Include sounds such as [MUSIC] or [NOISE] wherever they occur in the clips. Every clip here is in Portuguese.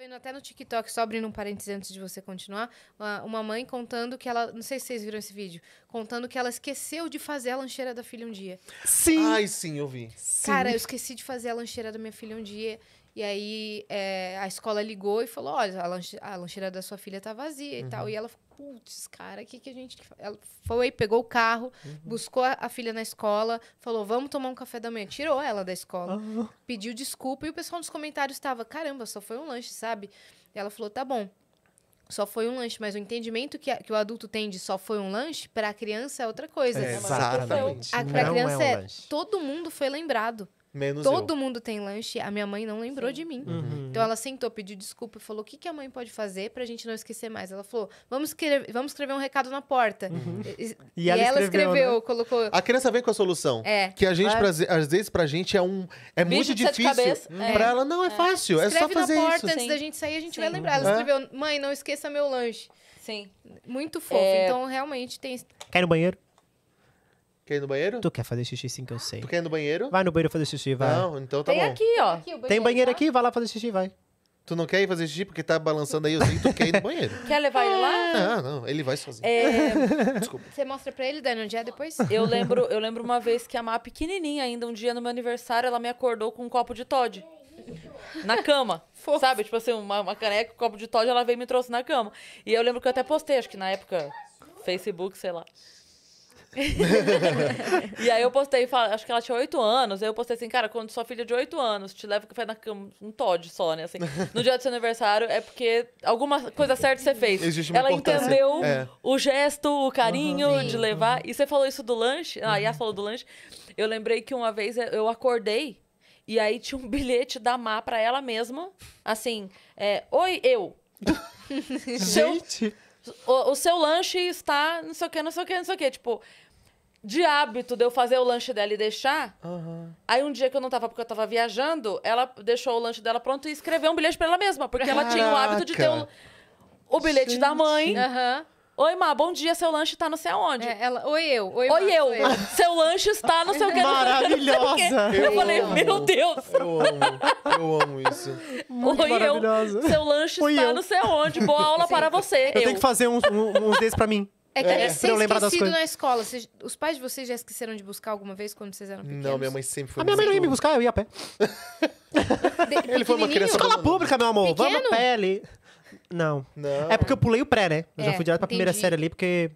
Vendo até no TikTok, só abrindo um parênteses antes de você continuar, uma mãe contando que ela. Não sei se vocês viram esse vídeo. Contando que ela esqueceu de fazer a lancheira da filha um dia. Sim! Ai, sim, eu vi. Cara, eu esqueci de fazer a lancheira da minha filha um dia. E aí é, a escola ligou e falou: olha, a, lanche, a lancheira da sua filha tá vazia uhum. e tal. Uhum. E ela falou: putz, cara, o que, que a gente. Ela foi, aí pegou o carro, uhum. buscou a, a, filha na escola, falou: vamos tomar um café da manhã. Tirou ela da escola, uhum. pediu desculpa. E o pessoal nos comentários estava: caramba, só foi um lanche, sabe? E ela falou: tá bom. Só foi um lanche, mas o entendimento que, a, que o adulto tem de só foi um lanche, para a criança é outra coisa. É, exatamente. Para a é criança é, um é todo mundo foi lembrado. Menos Todo eu. mundo tem lanche. A minha mãe não lembrou Sim. de mim. Uhum. uhum. Então ela sentou, pediu desculpa e falou: o que, que a mãe pode fazer pra gente não esquecer mais? Ela falou: vamos escrever, vamos escrever um recado na porta. Uhum. E, e, ela, ela escreveu, escreveu né? colocou. A criança vem com a solução. É. Que a gente, pra, às vezes, pra gente é um. É Bicho muito difícil. Uhum. É. Pra ela, não, é, é. fácil. Escreve é só fazer na porta, isso. Antes Sim. da gente sair, a gente Sim. vai lembrar. Ela é. escreveu: mãe, não esqueça meu lanche. Sim. Muito fofo. É. Então, realmente tem. Quer no banheiro? Quer ir no banheiro? Tu quer fazer xixi sim que eu [GASPS] sei. Tu quer ir no banheiro? Vai no banheiro fazer xixi, vai. Não, então tá Tem bom. aqui, ó. Tem banheiro tá? aqui? Vai lá fazer xixi, vai. Tu não quer ir fazer xixi porque tá balançando aí, eu sei que tu quer ir no banheiro. [LAUGHS] Quer levar ele lá? Ah, não, não, ele vai sozinho. É... [LAUGHS] Desculpa. Você mostra pra ele, Daniel. um dia depois? [LAUGHS] Eu lembro, eu lembro uma vez que a Má, pequenininha ainda, um dia no meu aniversário, ela me acordou com um copo de Todd. Na cama. sabe? Tipo assim, uma, uma caneca, um copo de Todd, ela veio e me trouxe na cama. E eu lembro que eu até postei, acho que na época, Facebook, sei lá e aí eu postei, acho que ela tinha oito anos, aí eu postei assim, cara, quando sua filha é de oito anos te leva que faz na cama, um Todd só, né? Assim, no dia do seu aniversário é porque alguma coisa certa você fez. Existe uma ela entendeu é. o gesto, o carinho uhum, de levar. Uhum. E você falou isso do lanche, ah, a Yas falou do lanche. Eu lembrei que uma vez eu acordei e aí tinha um bilhete da Má pra ela mesma, assim, é, oi, eu. [LAUGHS] Gente! O, o seu lanche está não sei o que, não sei o que, não sei o que. Tipo, de hábito de eu fazer o lanche dela e deixar. Uhum. Aí um dia que eu não tava, porque eu tava viajando, ela deixou o lanche dela pronto e escreveu um bilhete para ela mesma. Porque Caraca. ela tinha o hábito de ter o, o bilhete Gente. da mãe. Uhum. Oi, Má, bom dia, seu lanche tá não sei aonde. É, ela, oi eu, oi, oi eu. eu. [LAUGHS] Seu lanche está no seu que. Maravilhosa! Eu, eu falei, amo. meu Deus. Eu amo, eu amo isso. Muito oi eu, seu lanche oi, está eu. não sei aonde. Boa aula Sim. para você. Eu, tenho que fazer uns, uns desses pra mim. É que é. você é esquecido na escola. Vocês, os pais de vocês já esqueceram de buscar alguma vez quando vocês eram pequenos? Não, minha mãe sempre foi. A minha mãe não ia me buscar, eu ia a pé. De, Ele foi uma criança. Escola pública, meu amor. Pequeno? Vamos a pele. Não. Não. É porque eu pulei o pré, né? Eu já é, fui direto pra primeira série ali, porque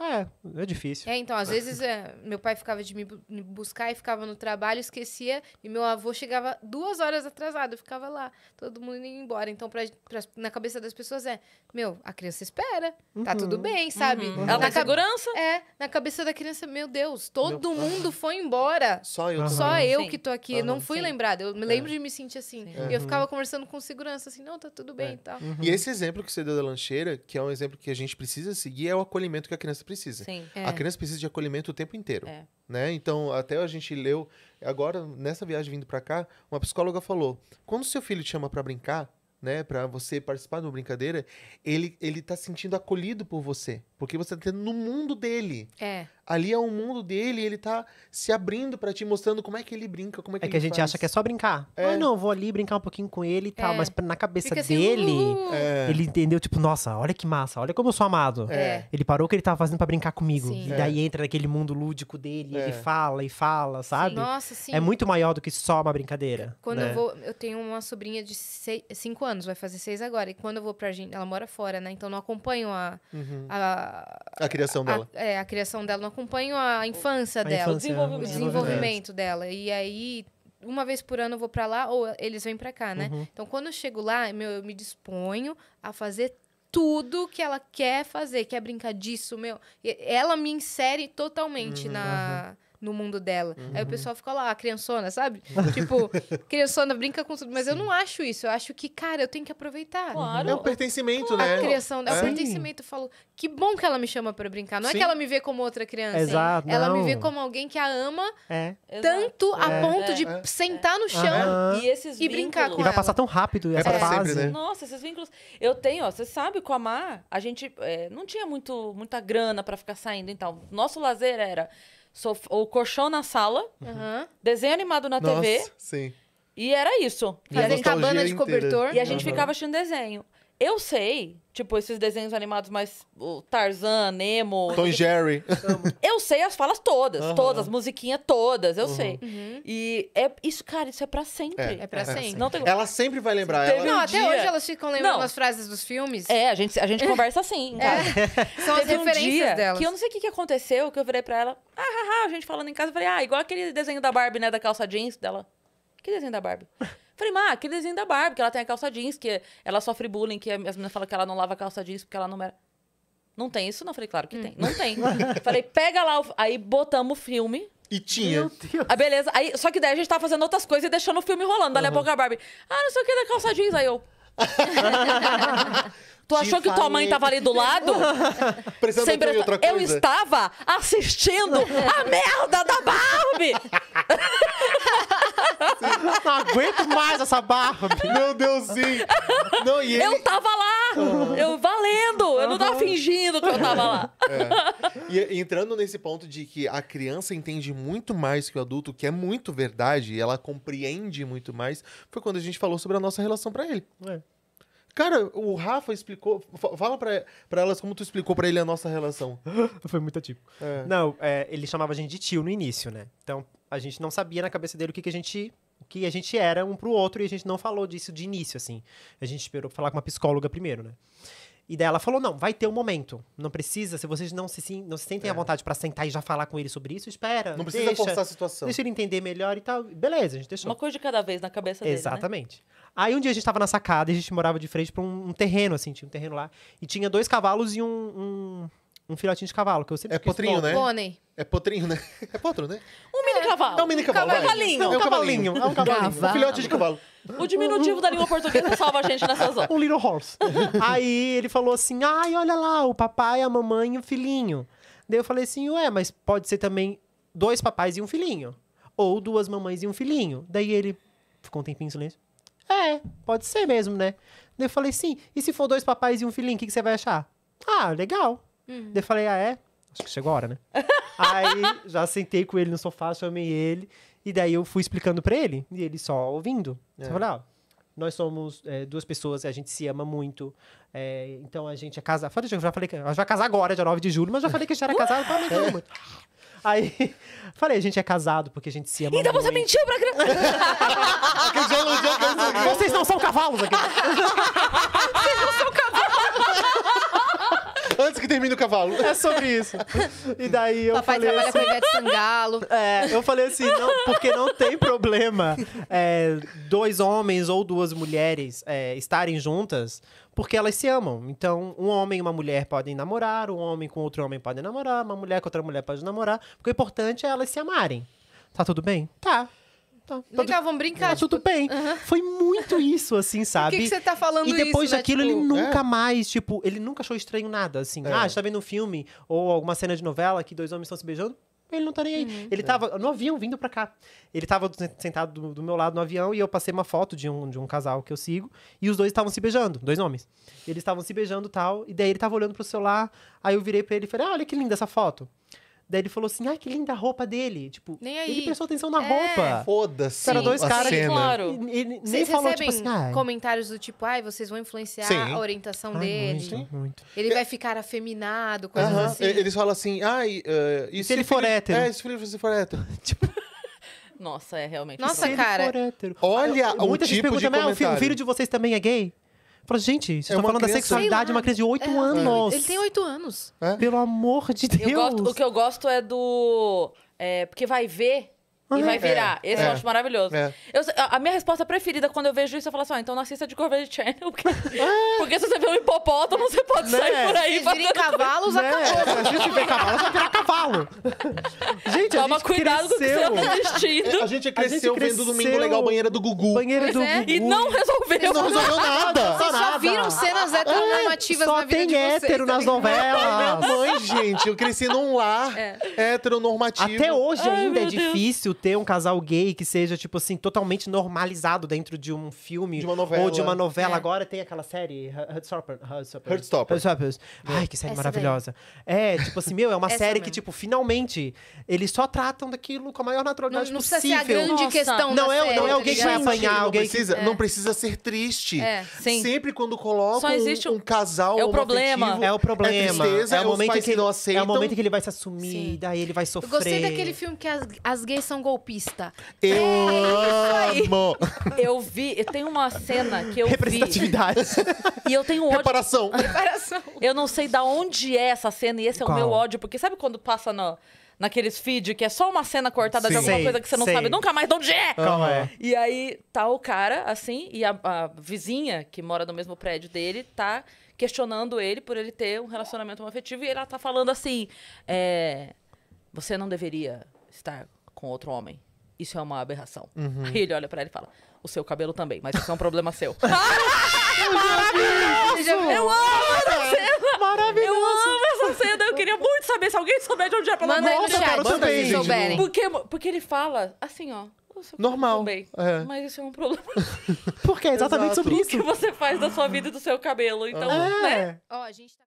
é, é difícil. É, então, às vezes é, meu pai ficava de me buscar e ficava no trabalho, esquecia, e meu avô chegava duas horas atrasado, eu ficava lá, todo mundo indo embora. Então, pra, pra, na cabeça das pessoas é, meu, a criança espera, tá uhum. tudo bem, sabe? Uhum. Ela tá segurança? É, na cabeça da criança, meu Deus, todo meu... mundo foi embora. Só eu. Uhum. Só eu sim. que tô aqui, ah, não fui sim. lembrada. Eu me é. lembro é. de me sentir assim. E eu uhum. ficava conversando com segurança, assim, não, tá tudo bem é. e tal. Uhum. E esse exemplo que você deu da lancheira, que é um exemplo que a gente precisa seguir, é o acolhimento que a criança precisa. Sim, é. A criança precisa de acolhimento o tempo inteiro. É. Né? Então, até a gente leu, agora, nessa viagem vindo para cá, uma psicóloga falou: quando seu filho te chama para brincar, né, para você participar de uma brincadeira, ele ele tá sentindo acolhido por você, porque você tá tendo no mundo dele. É ali é um mundo dele e ele tá se abrindo para te mostrando como é que ele brinca, como é que ele É que a gente faz. acha que é só brincar. É. Ah, não, vou ali brincar um pouquinho com ele e tal, é. mas na cabeça assim, dele, uh. uh. É. ele entendeu, tipo, nossa, olha que massa, olha como eu sou amado. É. é. Ele parou o que ele tava fazendo para brincar comigo. Sim. E é. daí entra naquele mundo lúdico dele, ele fala e fala, sabe? Sim. Nossa, sim. É muito maior do que só uma brincadeira. Quando né? eu vou, eu tenho uma sobrinha de 5 anos, vai fazer 6 agora, e quando eu vou pra gente, ela mora fora, né? Então não acompanho a. Uhum. A, a, a, criação dela. A, é, a criação dela não acompanho a infância a dela, infância, o, desenvolvimento. desenvolvimento dela. E aí uma vez por ano eu vou para lá ou eles vêm para cá, né? Uhum. Então quando eu chego lá, meu, eu me disponho a fazer tudo que ela quer fazer, quer brincar disso, meu. Ela me insere totalmente uhum. na no mundo dela. Uhum. Aí o uhum. pessoal fica lá, criançona, sabe? [LAUGHS] tipo, criançona brinca com tudo. Mas Sim. eu não acho isso. Eu acho que, cara, eu tenho que aproveitar. Claro. É um pertencimento, claro. né? A criação, é, é um pertencimento. Eu falo, que bom que ela me chama para brincar. Não é Sim. é que ela me vê como outra criança. Exato. Ela não. me vê como alguém que a ama é. tanto é. a ponto de é. sentar no chão e, esses e brincar com ela. E vai passar tão rápido essa é. fase. Sempre, né? Nossa, esses vínculos. Eu tenho, ó, você sabe, com a Mar, a gente é, não tinha muito, muita grana para ficar saindo. Então, nosso lazer era sof... o colchão na sala, uhum. desenho animado na Nossa, TV. Sim. E era isso. Fazer cabana de inteira. cobertor. E a gente ficava assistindo desenho. Eu sei, tipo, esses desenhos animados mais. O Tarzan, Nemo. Tom e Jerry. [LAUGHS] Eu sei as falas todas, uhum. todas, as musiquinhas todas, eu uhum. sei. Uhum. E é isso, cara, isso é pra sempre. É, é pra é. sempre. Não tem... Ela sempre vai lembrar. Ela... Não, um até dia... hoje elas ficam lembrando não. as frases dos filmes. É, a gente, a gente [LAUGHS] é. conversa assim. É. [LAUGHS] São Teve as referências um delas. Que eu não sei o que, que aconteceu, que eu virei pra ela, ah, ah, ah, a gente falando em casa, eu falei, ah, igual aquele desenho da Barbie, né, da calça jeans dela. Que desenho da Barbie? Falei, Má, aquele desenho da Barbie, que ela tem a calça jeans, que ela sofre bullying, que as meninas falam que ela não lava a calça jeans porque ela não era. Não tem isso, não? Falei, claro que hum. tem. Não tem. [LAUGHS] Falei, pega lá. O... Aí botamos o filme. E tinha. Meu Deus. Ah, beleza. Aí, só que daí a gente tava fazendo outras coisas e deixando o filme rolando. Dali a pouco a Barbie. Ah, não sei o que da calça jeans. Aí eu. [LAUGHS] Tu achou que tua mãe tava ali do lado? [LAUGHS] Precisando Sem outra coisa. Eu estava assistindo a merda da Barbie! Não aguento mais essa barra. Meu Deusinho. Não, e ele... Eu tava lá. Eu valendo. Eu não tava fingindo que eu tava lá. É. E entrando nesse ponto de que a criança entende muito mais que o adulto, que é muito verdade, e ela compreende muito mais, foi quando a gente falou sobre a nossa relação para ele. É. Cara, o Rafa explicou. Fala pra, pra elas como tu explicou pra ele a nossa relação. [LAUGHS] Foi muito atípico. É. Não, é, ele chamava a gente de tio no início, né? Então a gente não sabia na cabeça dele o que, que a gente o que a gente era um pro outro e a gente não falou disso de início, assim. A gente esperou falar com uma psicóloga primeiro, né? E daí ela falou: não, vai ter um momento. Não precisa, se vocês não se, não se sentem é. à vontade para sentar e já falar com ele sobre isso, espera. Não precisa deixa, forçar a situação. Deixa ele entender melhor e tal. Beleza, a gente deixou. Uma coisa de cada vez na cabeça né? Exatamente. dele. Exatamente. Né? Aí um dia a gente tava na sacada e a gente morava de frente pra um, um terreno, assim, tinha um terreno lá. E tinha dois cavalos e um, um um filhotinho de cavalo, que eu sempre É potrinho, né? Pônei. É potrinho, né? [LAUGHS] É potro, né? Um mini é. cavalo. É um mini cavalo. Cavalinho. É um cavalinho. É um cavalinho. Um filhote de cavalo. O diminutivo da língua portuguesa salva a gente nessas horas. Um little horse. [LAUGHS] Aí ele falou assim: ai, olha lá, o papai, a mamãe e o filhinho. Daí eu falei assim: ué, mas pode ser também dois papais e um filhinho. Ou duas mamães e um filhinho. Daí ele ficou um tempinho em silêncio. É, pode ser mesmo, né? Daí eu falei: sim, e se for dois papais e um filhinho, o que, que você vai achar? Ah, legal. Uhum. Daí eu falei, ah, é? Acho que chegou a hora, né? [LAUGHS] Aí já sentei com ele no sofá, chamei ele. E daí eu fui explicando para ele. E ele só ouvindo. É. Eu falei, ah, nós somos é, duas pessoas, a gente se ama muito. É, então a gente é casado. eu já falei que. gente vai casar agora, dia 9 de julho, mas já falei que a gente era casado pra mim, [LAUGHS] é. muito. Aí, [LAUGHS] falei, a gente é casado porque a gente se ama. Então muito. você mentiu pra Vocês não são cavalos aqui. Vocês não são cavalos. Antes que termine o cavalo. É sobre isso. E daí eu Papai falei trabalha assim, com Ivete Sangalo. [LAUGHS] É, eu falei assim, não, porque não tem problema é, dois homens ou duas mulheres é, estarem juntas, porque elas se amam. Então, um homem e uma mulher podem namorar, um homem com outro homem podem namorar, uma mulher com outra mulher pode namorar, porque o importante é elas se amarem. Tá tudo bem? Tá tá. Legal, vamos brincar. Tá tudo tipo, bem. Uhum. Foi muito isso, assim, sabe? O que, você tá falando E depois isso, né, daquilo, né? ele tipo? nunca é. mais, tipo, ele nunca achou estranho nada, assim. É. Ah, está vendo um filme ou alguma cena de novela que dois homens estão se beijando? Ele não tá nem aí. Uhum. Ele tava no avião vindo pra cá. Ele tava sentado do, do, meu lado no avião e eu passei uma foto de um, de um casal que eu sigo. E os dois estavam se beijando, dois homens. Eles estavam se beijando tal. E daí ele tava olhando pro celular. Aí eu virei pra ele e falei: ah, olha que linda essa foto. Daí ele falou assim: ai, ah, que linda a roupa dele. Tipo, ele prestou atenção na é. roupa. Foda-se. Era dois caras que. Claro. e, ele nem falou tipo assim. Ah, comentários do tipo, ai, ah, vocês vão influenciar sim. a orientação ai, dele. Muito, muito. Ele é. vai ficar afeminado, coisas uh -huh. assim. Eles falam assim, ai, ah, uh, se, ele é, for hétero? É, se ele for hétero. tipo. Nossa, é realmente. Assim. Nossa, cara. Olha, Olha o tipo de comentário. O filho de vocês também é gay? Falei, gente, vocês é estão falando da sexualidade de uma criança de oito é, anos. Ele tem oito anos. É? Pelo amor de Deus. Gosto, o que eu gosto é do. É, porque vai ver e vai uhum. virar. É, Esse é. eu acho maravilhoso. É. Eu, a minha resposta preferida quando eu vejo isso, eu falo assim: ó, ah, então não assista de Corvette Channel. [LAUGHS] Porque, ah. porque se você vê um hipopótamo, você pode né? sair por aí. Se virem cavalos, né? acabou. Se a gente vê cavalos, vai virar cavalo. gente, a Toma gente cuidado cresceu. com o que você tá vestindo. A gente cresceu, a gente cresceu vendo Domingo Legal Banheira do Gugu. Banheira do é, Gugu. E não resolveu. não resolveu nada. só viram cenas é, heteronormativas na vida de vocês. Só tem hétero tá nas novelas. mãe, gente, eu cresci num lar é. heteronormativo. Até hoje ainda é difícil ter um casal gay que seja, tipo assim, totalmente normalizado dentro de um filme. De uma novela. Ou de uma novela. É. Agora tem aquela série, Heartstopper. Heartstopper. Heartstopper. É. Ai, que série Essa maravilhosa. Daí. É, tipo assim, meu, é uma [LAUGHS] série mesmo. que, tipo, finalmente, eles só tratam daquilo com a maior naturalidade não, não possível. Não grande Nossa. questão não é, é, série, Não tá é alguém que vai apanhar, não alguém precisa, que... É. Não precisa ser triste. É, sim. Sempre quando colocam um, um, casal É o problema. é o problema. É, tristeza, é, o momento que, que não aceitam. É o momento que ele vai se assumir, sim. daí ele vai sofrer. Eu gostei daquele filme que as, as gays são golpista. Eu é amo! Eu vi, eu tenho uma cena que eu Representatividade. vi. Representatividade. E eu tenho ódio. Reparação. Reparação. Eu não sei da onde é essa cena e esse é Qual? o meu ódio, porque sabe quando passa na naqueles feed que é só uma cena cortada Sim. de alguma coisa que você não Sei. sabe nunca mais de onde é. Calma é. E aí tá o cara, assim, e a, a, vizinha, que mora no mesmo prédio dele, tá questionando ele por ele ter um relacionamento afetivo e ela tá falando assim: é, você não deveria estar com outro homem. Isso é uma aberração. Uhum. Aí ele olha pra ela e fala: O seu cabelo também, mas isso é um problema seu. [LAUGHS] Maravilhoso! Eu amo essa cena! Maravilhoso! Eu amo essa cena! Eu queria muito saber se alguém souber de onde é pra Manda aí Nossa, chat, manda se souberem. Porque, porque ele fala assim, ó. Normal. Também, é. Mas isso é um problema. [LAUGHS] Porque é exatamente sobre isso. O que você faz da sua vida e do seu cabelo. Então, é. né? Ó, a gente tá...